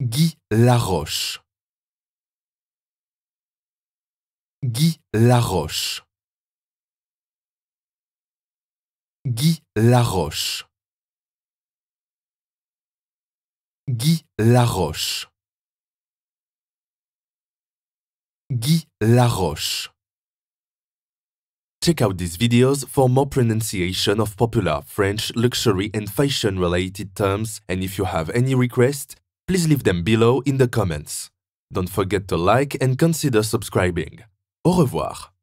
Guy Laroche. Guy Laroche. Guy Laroche. Guy Laroche. Guy Laroche. Check out these videos for more pronunciation of popular French luxury and fashion related terms and if you have any requests, please leave them below in the comments. Don't forget to like and consider subscribing. Au revoir.